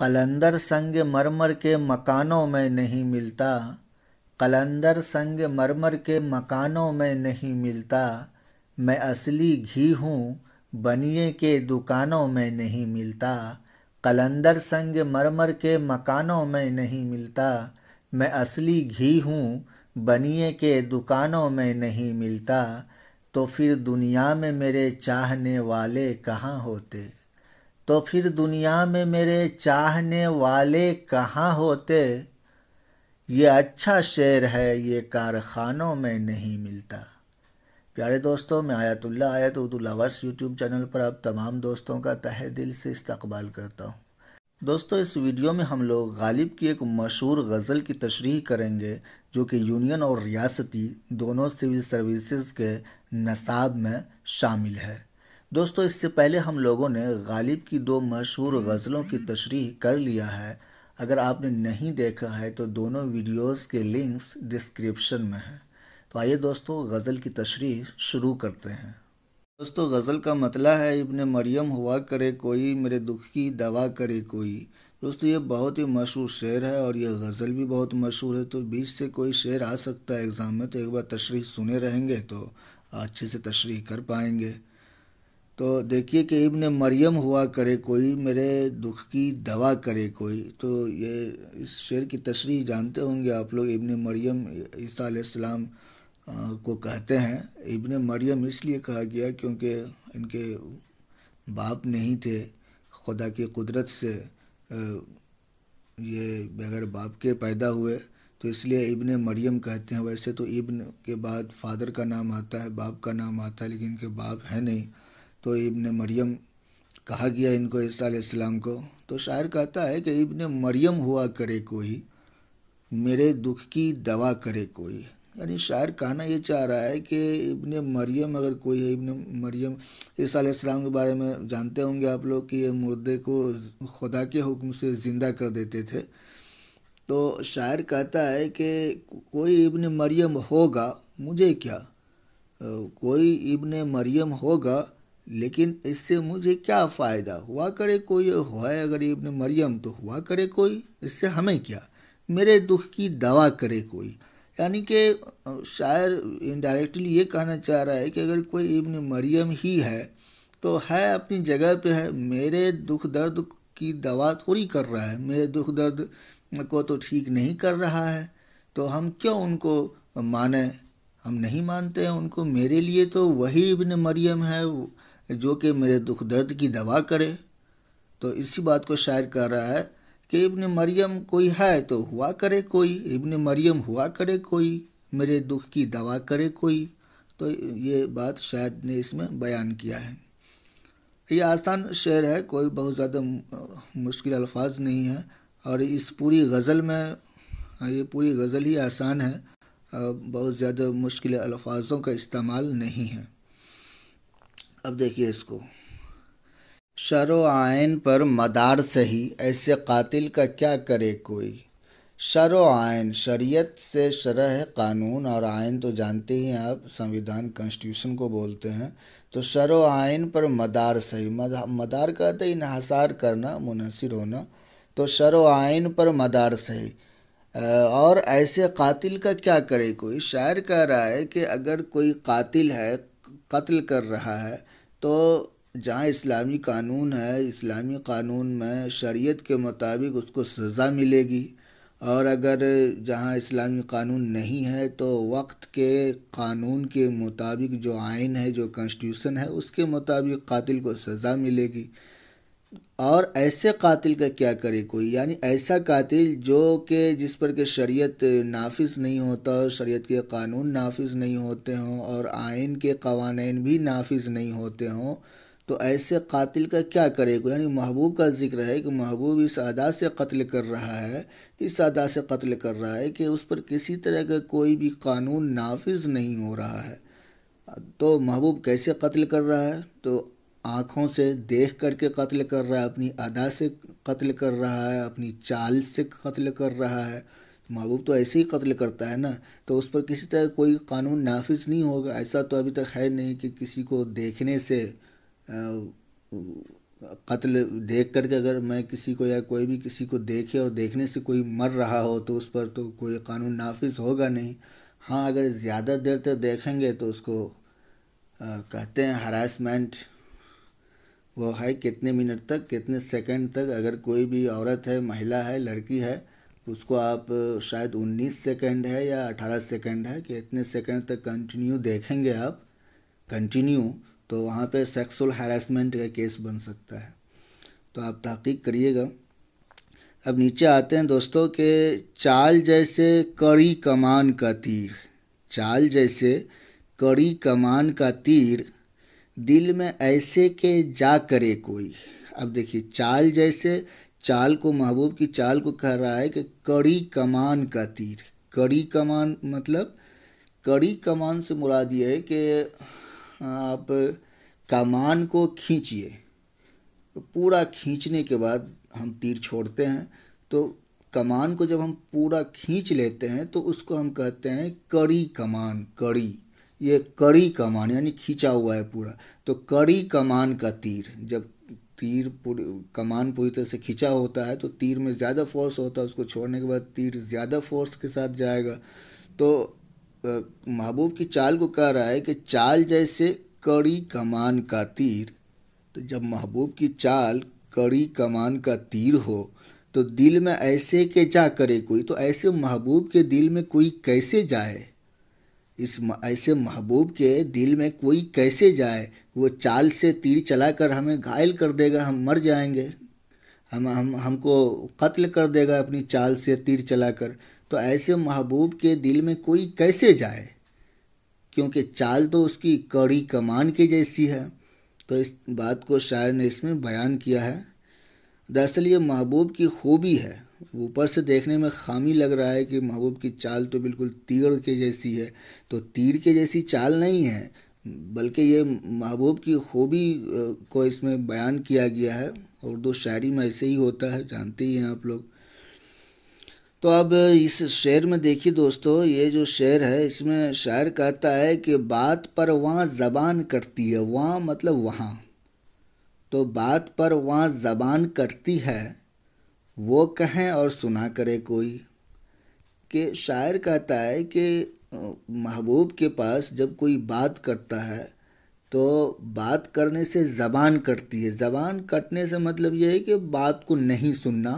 कलंदर संग मरमर के मकानों में नहीं मिलता कलंदर संग मरमर के मकानों में नहीं मिलता मैं असली घी हूँ बनिए के दुकानों में नहीं मिलता कलंदर संग मरमर के मकानों में नहीं मिलता मैं असली घी हूँ बनिए के दुकानों में नहीं मिलता तो फिर दुनिया में मेरे चाहने वाले कहाँ होते तो फिर दुनिया में मेरे चाहने वाले कहाँ होते ये अच्छा शेर है ये कारखानों में नहीं मिलता प्यारे दोस्तों मैं आयतुल्ला आयत उर्दू लवर्स यूट्यूब चैनल पर आप तमाम दोस्तों का तहे दिल से इस्तकबाल करता हूँ दोस्तों इस वीडियो में हम लोग गालिब की एक मशहूर गज़ल की तशरीह करेंगे जो कि यूनियन और रियासती दोनों सिविल सर्विसेज के नसाब में शामिल है दोस्तों इससे पहले हम लोगों ने गालिब की दो मशहूर गज़लों की तशरीह कर लिया है अगर आपने नहीं देखा है तो दोनों वीडियोस के लिंक्स डिस्क्रिप्शन में हैं तो आइए दोस्तों गज़ल की तशरीह शुरू करते हैं दोस्तों गज़ल का मतला है इब्ने मरियम हुआ करे कोई मेरे दुख की दवा करे कोई दोस्तों ये बहुत ही मशहूर शेर है और ये गज़ल भी बहुत मशहूर है तो बीच से कोई शेर आ सकता है एग्ज़ाम में तो एक बार तशरी सुने रहेंगे तो अच्छे से तशरी कर पाएंगे तो देखिए कि इब्न मरियम हुआ करे कोई मेरे दुख की दवा करे कोई तो ये इस शेर की तशरी जानते होंगे आप लोग इब्न मरियम ईसीम को कहते हैं इब्न मरियम इसलिए कहा गया क्योंकि इनके बाप नहीं थे खुदा की कुदरत से ये बगैर बाप के पैदा हुए तो इसलिए इब्न मरियम कहते हैं वैसे तो इब्न के बाद फादर का नाम आता है बाप का नाम आता है लेकिन इनके बाप है नहीं तो इब्न मरियम कहा गया इनको ईसा को तो शायर कहता है कि इब्न मरियम हुआ करे कोई मेरे दुख की दवा करे कोई यानी शायर कहना ये चाह रहा है कि इब्न मरियम अगर कोई है इब्न मरियम ईसीम के बारे में जानते होंगे आप लोग कि ये मुर्दे को खुदा के हुक्म से ज़िंदा कर देते थे तो शायर कहता है कि कोई इब्न मरियम होगा मुझे क्या कोई इब्न मरियम होगा लेकिन इससे मुझे क्या फ़ायदा हुआ करे कोई हुआ अगर इब्न मरियम तो हुआ करे कोई इससे हमें क्या मेरे दुख की दवा करे कोई यानी कि शायर इनडायरेक्टली ये कहना चाह रहा है कि अगर कोई इब्न मरियम ही है तो है अपनी जगह पे है मेरे दुख दर्द की दवा थोड़ी कर रहा है मेरे दुख दर्द को तो ठीक नहीं कर रहा है तो हम क्यों उनको माने हम नहीं मानते हैं उनको मेरे लिए तो वही इब्न मरियम है जो कि मेरे दुख दर्द की दवा करे तो इसी बात को शायर कह रहा है कि इब्न मरियम कोई है तो हुआ करे कोई इब्न मरियम हुआ करे कोई मेरे दुख की दवा करे कोई तो ये बात शायद ने इसमें बयान किया है ये आसान शेर है कोई बहुत ज़्यादा मुश्किल अल्फाज नहीं है और इस पूरी गज़ल में ये पूरी गज़ल ही आसान है बहुत ज़्यादा मुश्किल अल्फाजों का इस्तेमाल नहीं है अब देखिए इसको शर आयन पर मदार सही ऐसे कातिल का क्या करे कोई शर आयन शरीयत से शरह है कानून और आयन तो जानते ही हैं आप संविधान कॉन्स्टिट्यूशन को बोलते हैं तो शर आयन पर मदार सही मदार कहते तो हैं इनहसार करना मुनसर होना तो शर आयन पर मदार सही और ऐसे कातिल का क्या करे कोई शायर कह रहा है कि अगर कोई कातिल है कत्ल कर रहा है तो जहाँ इस्लामी कानून है इस्लामी कानून में शरीयत के मुताबिक उसको सज़ा मिलेगी और अगर जहाँ इस्लामी कानून नहीं है तो वक्त के कानून के मुताबिक जो आइन है जो कॉन्स्टिट्यूशन है उसके मुताबिक कातिल को सज़ा मिलेगी और ऐसे कातिल का क्या करे कोई यानी ऐसा कातिल जो कि जिस पर के शरीयत नाफिज नहीं होता शरीयत के कानून नाफिज नहीं होते हों और आयन के कवानीन भी नाफिज नहीं होते हों तो ऐसे कातिल का क्या करे कोई यानी महबूब का जिक्र है कि महबूब इस अदा से कत्ल कर रहा है इस अदा से कत्ल कर रहा है कि उस पर किसी तरह का कोई भी कानून नाफिज नहीं हो रहा है तो महबूब कैसे कत्ल कर रहा है तो आँखों से देख करके कत्ल कर रहा है अपनी अदा से कत्ल कर रहा है अपनी चाल से कत्ल कर रहा है महबूब तो ऐसे ही कत्ल करता है ना तो उस पर किसी तरह कोई कानून नाफिज नहीं होगा ऐसा तो अभी तक है नहीं कि किसी को देखने से कत्ल देख करके अगर मैं किसी को या कोई भी किसी को देखे और देखने से कोई मर रहा हो तो उस पर तो कोई कानून नाफिज होगा नहीं हाँ अगर ज़्यादा देर तक देखेंगे तो उसको आ, कहते हैं हरासमेंट वो है कितने मिनट तक कितने सेकंड तक अगर कोई भी औरत है महिला है लड़की है उसको आप शायद 19 सेकंड है या 18 सेकंड है कि इतने सेकंड तक कंटिन्यू देखेंगे आप कंटिन्यू तो वहाँ पे सेक्सुअल हैरेसमेंट का केस बन सकता है तो आप तहकीक करिएगा अब नीचे आते हैं दोस्तों के चाल जैसे कड़ी कमान का तीर चाल जैसे कड़ी कमान का तीर दिल में ऐसे के जा करे कोई अब देखिए चाल जैसे चाल को महबूब की चाल को कह रहा है कि कड़ी कमान का तीर कड़ी कमान मतलब कड़ी कमान से मुराद ये है कि आप कमान को खींचिए पूरा खींचने के बाद हम तीर छोड़ते हैं तो कमान को जब हम पूरा खींच लेते हैं तो उसको हम कहते हैं कड़ी कमान कड़ी ये कड़ी कमान यानी खींचा हुआ है पूरा तो कड़ी कमान का तीर जब तीर पूरी कमान पूरी तरह से खींचा होता है तो तीर में ज़्यादा फोर्स होता है उसको छोड़ने के बाद तीर ज़्यादा फोर्स के साथ जाएगा तो महबूब की चाल को कह रहा है कि चाल जैसे कड़ी कमान का तीर तो जब महबूब की चाल कड़ी कमान का तीर हो तो दिल में ऐसे के जा करे कोई तो ऐसे महबूब के दिल में कोई कैसे जाए इस ऐसे महबूब के दिल में कोई कैसे जाए वो चाल से तीर चलाकर हमें घायल कर देगा हम मर जाएंगे हम हम हमको कत्ल कर देगा अपनी चाल से तीर चलाकर तो ऐसे महबूब के दिल में कोई कैसे जाए क्योंकि चाल तो उसकी कड़ी कमान के जैसी है तो इस बात को शायर ने इसमें बयान किया है दरअसल ये महबूब की खूबी है ऊपर से देखने में खामी लग रहा है कि महबूब की चाल तो बिल्कुल तीर के जैसी है तो तीर के जैसी चाल नहीं है बल्कि ये महबूब की खूबी को इसमें बयान किया गया है उर्दू शायरी में ऐसे ही होता है जानते ही हैं आप लोग तो अब इस शेर में देखिए दोस्तों ये जो शेर है इसमें शायर कहता है कि बात पर वहाँ ज़बान करती है वहाँ मतलब वहाँ तो बात पर वहाँ ज़बान करती है वो कहें और सुना करे कोई कि शायर कहता है कि महबूब के पास जब कोई बात करता है तो बात करने से ज़बान कटती है ज़बान कटने से मतलब ये है कि बात को नहीं सुनना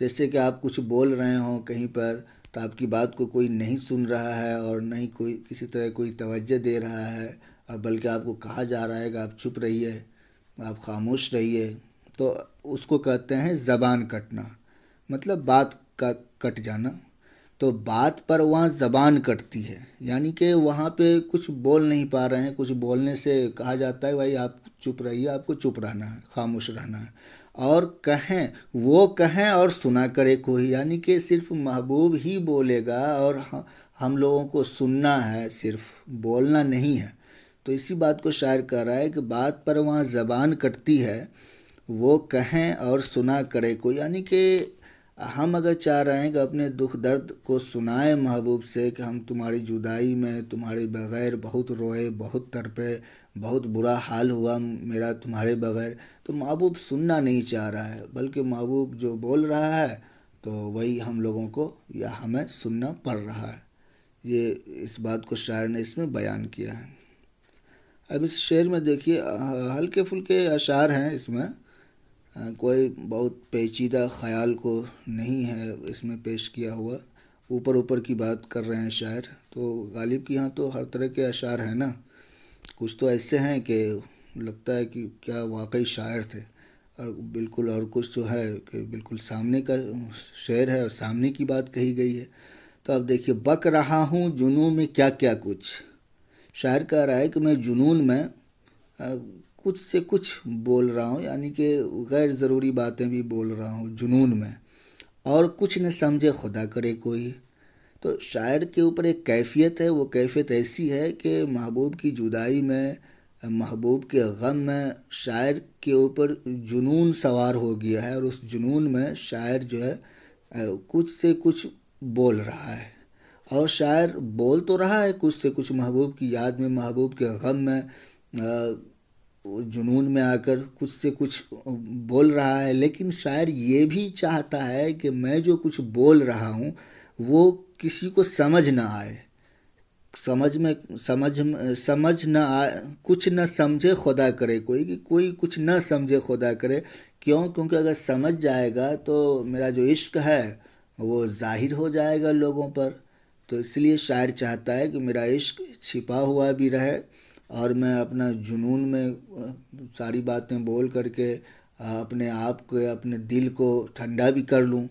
जैसे कि आप कुछ बोल रहे हों कहीं पर तो आपकी बात को कोई नहीं सुन रहा है और नहीं कोई किसी तरह कोई तवज्जो दे रहा है और बल्कि आपको कहा जा रहा है कि आप छुप रहिए आप खामोश रहिए तो उसको कहते हैं ज़बान कटना मतलब बात का कट जाना तो बात पर वहाँ ज़बान कटती है यानी कि वहाँ पे कुछ बोल नहीं पा रहे हैं कुछ बोलने से कहा जाता है भाई आप चुप रहिए आपको चुप रहना है खामोश रहना है और कहें वो कहें और सुना करे कोई यानी कि सिर्फ महबूब ही बोलेगा और हम लोगों को सुनना है सिर्फ बोलना नहीं है तो इसी बात को शायर कर रहा है कि बात पर वहाँ ज़बान कटती है वो कहें और सुना करे को यानी कि हम अगर चाह रहे हैं कि अपने दुख दर्द को सुनाए महबूब से कि हम तुम्हारी जुदाई में तुम्हारे बग़ैर बहुत रोए बहुत तड़पे बहुत बुरा हाल हुआ मेरा तुम्हारे बग़ैर तो महबूब सुनना नहीं चाह रहा है बल्कि महबूब जो बोल रहा है तो वही हम लोगों को या हमें सुनना पड़ रहा है ये इस बात को शायर ने इसमें बयान किया है अब इस शेर में देखिए हल्के फुल्के अशार हैं इसमें कोई बहुत पेचीदा ख्याल को नहीं है इसमें पेश किया हुआ ऊपर ऊपर की बात कर रहे हैं शायर तो गालिब के यहाँ तो हर तरह के अशार हैं ना कुछ तो ऐसे हैं कि लगता है कि क्या वाकई शायर थे और बिल्कुल और कुछ जो है कि बिल्कुल सामने का शेर है और सामने की बात कही गई है तो अब देखिए बक रहा हूँ जुनून में क्या क्या कुछ शायर कह रहा है कि मैं जुनून में कुछ से कुछ बोल रहा हूँ यानी कि गैर ज़रूरी बातें भी बोल रहा हूँ जुनून में और कुछ न समझे खुदा करे कोई तो शायर के ऊपर एक कैफियत है वो कैफियत ऐसी है कि महबूब की जुदाई में महबूब के गम में शायर के ऊपर जुनून सवार हो गया है और उस जुनून में शायर जो है कुछ से कुछ बोल रहा है और शायर बोल तो रहा है कुछ से कुछ महबूब की याद में महबूब के गम में जुनून में आकर कुछ से कुछ बोल रहा है लेकिन शायर ये भी चाहता है कि मैं जो कुछ बोल रहा हूँ वो किसी को समझ ना आए समझ में समझ समझ ना आए कुछ ना समझे खुदा करे कोई कि कोई कुछ ना समझे खुदा करे क्यों क्योंकि अगर समझ जाएगा तो मेरा जो इश्क है वो जाहिर हो जाएगा लोगों पर तो इसलिए शायर चाहता है कि मेरा इश्क छिपा हुआ भी रहे और मैं अपना जुनून में सारी बातें बोल करके अपने आप को अपने दिल को ठंडा भी कर लूँ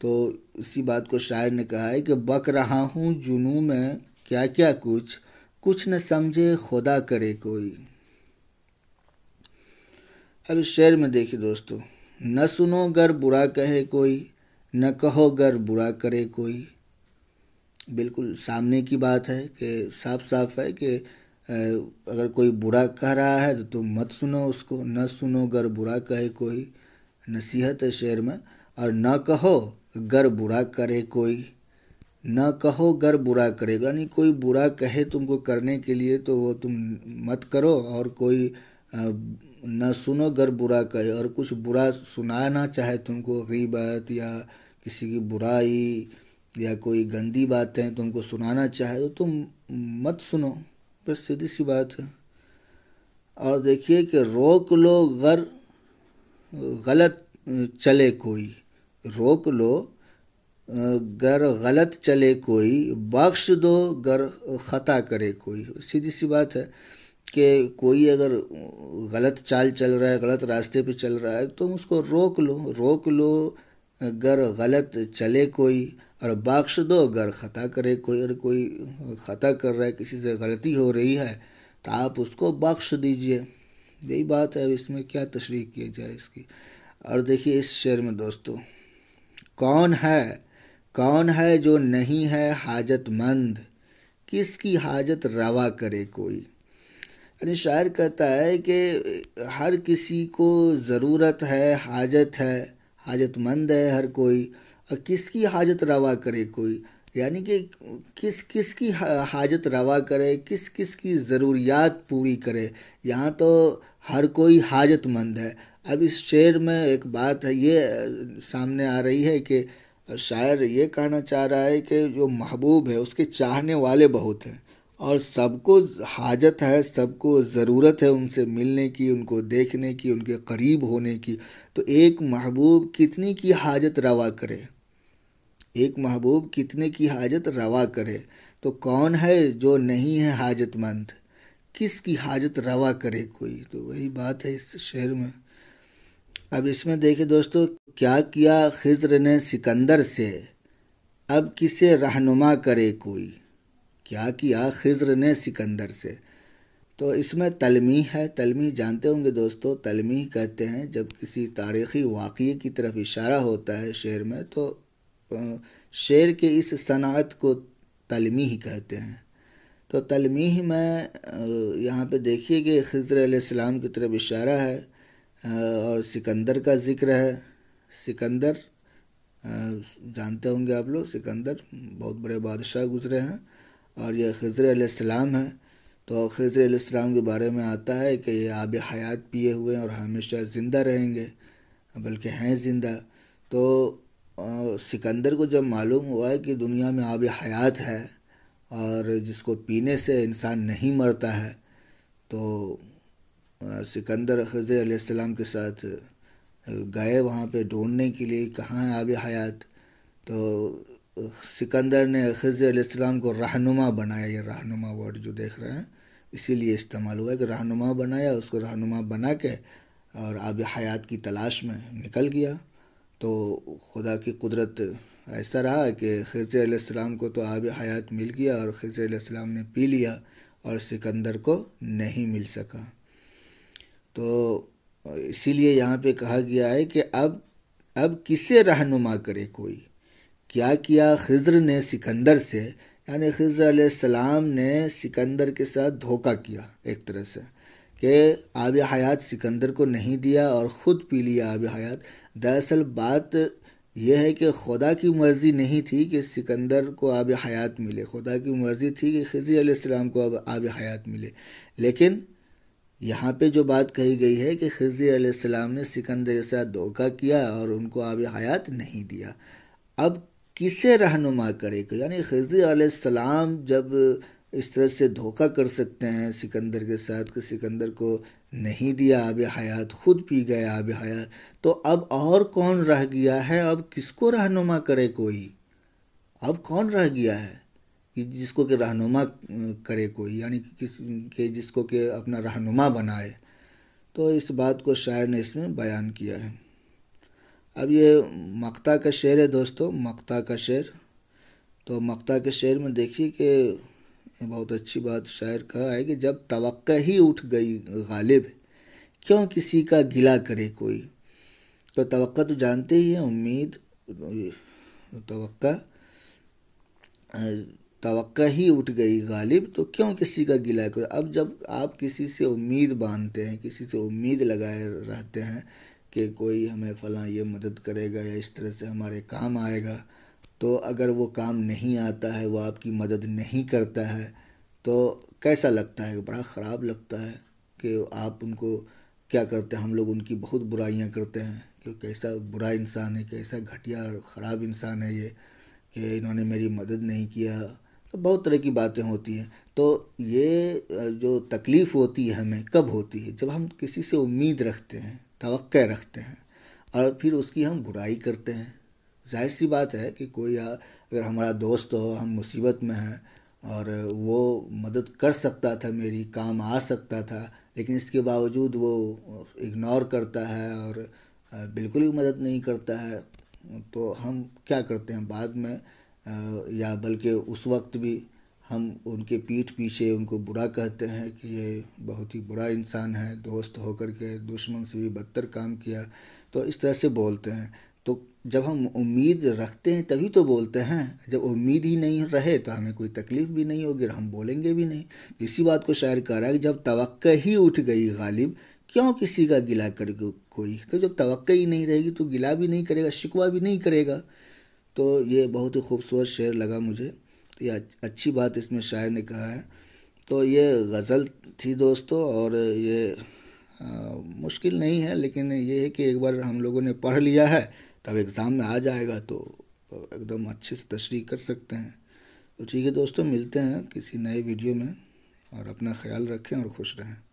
तो इसी बात को शायर ने कहा है कि बक रहा हूँ जुनू में क्या क्या कुछ कुछ न समझे खुदा करे कोई अब इस शेर में देखिए दोस्तों न सुनो गर बुरा कहे कोई न कहो गर बुरा करे कोई बिल्कुल सामने की बात है कि साफ साफ है कि अगर कोई बुरा कह रहा है तो तुम मत सुनो उसको न सुनो गर बुरा कहे कोई नसीहत है शेर में और न कहो गर बुरा करे कोई न कहो गर बुरा करेगा यानी कोई बुरा कहे तुमको करने के लिए तो वो तुम मत करो और कोई न सुनो गर बुरा कहे और कुछ बुरा सुनाना चाहे तुमको गीबत या किसी की बुराई या कोई गंदी बातें तुमको सुनाना चाहे तो तुम मत सुनो पर सीधी सी बात है और देखिए कि रोक लो गर गलत चले कोई रोक लो गर गलत चले कोई बख्श दो गर ख़ता करे कोई सीधी सी बात है कि कोई अगर गलत चाल चल रहा है गलत रास्ते पे चल रहा है तो उसको रोक लो रोक लो अगर गलत चले कोई और बख्श दो अगर ख़ता करे कोई अगर कोई ख़ता कर रहा है किसी से गलती हो रही है तो आप उसको बख्श दीजिए यही बात है इसमें क्या तशरी किया जाए इसकी और देखिए इस शेर में दोस्तों कौन है कौन है जो नहीं है हाजतमंद किसकी हाजत रवा करे कोई यानी शायर कहता है कि हर किसी को ज़रूरत है हाजत है हाजतमंद है हर कोई और किसकी हाजत रवा करे कोई यानी कि किस किस की हाजत रवा करे किस किस की ज़रूरियात पूरी करे यहाँ तो हर कोई हाजतमंद है अब इस शेर में एक बात है ये सामने आ रही है कि शायर ये कहना चाह रहा है कि जो महबूब है उसके चाहने वाले बहुत हैं और सबको हाजत है सबको ज़रूरत है उनसे मिलने की उनको देखने की उनके करीब होने की तो एक महबूब कितने की हाजत रवा करे एक महबूब कितने की हाजत रवा करे तो कौन है जो नहीं है हाजतमंद किस की हाजत रवा करे कोई तो वही बात है इस शेर में अब इसमें देखे दोस्तों क्या किया खिज्र ने सिकंदर से अब किसे रहनुमा करे कोई क्या किया खिज्र ने सिकंदर से तो इसमें तलमी है तलमी जानते होंगे दोस्तों तलमी कहते हैं जब किसी तारीख़ी वाक़े की तरफ इशारा होता है शेर में तो शेर के इस सनात को तलमी ही कहते हैं तो तलमीह में यहाँ पे देखिए कि खजर सलाम की तरफ इशारा है और सिकंदर का ज़िक्र है सिकंदर जानते होंगे आप लोग सिकंदर बहुत बड़े बादशाह गुज़रे हैं और यह खजर सलाम है तो खजर सलाम के बारे में आता है कि ये आब हयात पिए हुए हैं और हमेशा ज़िंदा रहेंगे बल्कि हैं ज़िंदा तो सिकंदर को जब मालूम हुआ है कि दुनिया में आब हयात है और जिसको पीने से इंसान नहीं मरता है तो सिकंदर खजर सलाम के साथ गए वहाँ पे ढूंढने के लिए कहाँ है आब हयात तो सिकंदर ने खज़र को रहनुमा बनाया ये रहनुमा वर्ड जो देख रहे हैं इसीलिए इस्तेमाल हुआ कि रहनुमा बनाया उसको रहनुमा बना के और आब हयात की तलाश में निकल गया तो खुदा की कुदरत ऐसा रहा कि खज़र को तो आब हयात मिल गया और खज़र ने पी लिया और सिकंदर को नहीं मिल सका तो इसीलिए यहाँ पे कहा गया है कि अब अब किसे रहनुमा करे कोई क्या किया खज़र ने सिकंदर से यानी खज़र सलाम ने सिकंदर के साथ धोखा किया एक तरह से कि आब हयात सिकंदर को नहीं दिया और ख़ुद पी लिया आब हयात दरअसल बात यह है कि खुदा की मर्ज़ी नहीं थी कि सिकंदर को आब हयात मिले खुदा की मर्ज़ी थी कि खज़र आसमाम को अब आब हयात मिले लेकिन यहाँ पे जो बात कही गई है कि खज़र आसमाम ने सिकंदर के साथ धोखा किया और उनको आब हयात नहीं दिया अब किसे रहनुमा करेगा यानी खजी सलाम जब इस तरह से धोखा कर सकते हैं सिकंदर के साथ कि सिकंदर को नहीं दिया आब हयात खुद पी गए आब हयात तो अब और कौन रह गया है अब किसको रहनुमा करे कोई अब कौन रह गया है कि जिसको कि रहनुमा करे कोई यानी कि किस के जिसको कि अपना रहनुमा बनाए तो इस बात को शायर ने इसमें बयान किया है अब ये मक्ता का शेर है दोस्तों मक्ता का शेर तो मक्ता के शेर में देखिए कि बहुत अच्छी बात शायर कहा है कि जब तो ही उठ गई गालिब क्यों किसी का गिला करे कोई तो तो जानते ही हैं उम्मीद तो ही उठ गई गालिब तो क्यों किसी का गिला करो अब जब आप किसी से उम्मीद बांधते हैं किसी से उम्मीद लगाए रहते हैं कि कोई हमें फला ये मदद करेगा या इस तरह से हमारे काम आएगा तो अगर वो काम नहीं आता है वो आपकी मदद नहीं करता है तो कैसा लगता है बड़ा ख़राब लगता है कि आप उनको क्या करते हैं हम लोग उनकी बहुत बुराइयाँ करते हैं कि कैसा बुरा इंसान है कैसा घटिया और ख़राब इंसान है ये कि इन्होंने मेरी मदद नहीं किया तो बहुत तरह की बातें होती हैं तो ये जो तकलीफ़ होती है हमें कब होती है जब हम किसी से उम्मीद रखते हैं तो रखते हैं और फिर उसकी हम बुराई करते हैं जाहिर सी बात है कि कोई अगर हमारा दोस्त हो हम मुसीबत में हैं और वो मदद कर सकता था मेरी काम आ सकता था लेकिन इसके बावजूद वो इग्नोर करता है और बिल्कुल भी मदद नहीं करता है तो हम क्या करते हैं बाद में या बल्कि उस वक्त भी हम उनके पीठ पीछे उनको बुरा कहते हैं कि ये बहुत ही बुरा इंसान है दोस्त होकर के दुश्मन से भी बदतर काम किया तो इस तरह से बोलते हैं तो जब हम उम्मीद रखते हैं तभी तो बोलते हैं जब उम्मीद ही नहीं रहे तो हमें कोई तकलीफ़ भी नहीं होगी और हम बोलेंगे भी नहीं इसी बात को शायर कह रहा है कि जब तवक् ही उठ गई गालिब क्यों किसी का गिला कर कोई तो जब तवक् ही नहीं रहेगी तो गिला भी नहीं करेगा शिकवा भी नहीं करेगा तो ये बहुत ही खूबसूरत शेर लगा मुझे ये अच्छी बात इसमें शायर ने कहा है तो ये गज़ल थी दोस्तों और ये आ, मुश्किल नहीं है लेकिन ये है कि एक बार हम लोगों ने पढ़ लिया है तब एग्ज़ाम में आ जाएगा तो एकदम अच्छे से तशरी कर सकते हैं तो ठीक है दोस्तों मिलते हैं किसी नए वीडियो में और अपना ख्याल रखें और खुश रहें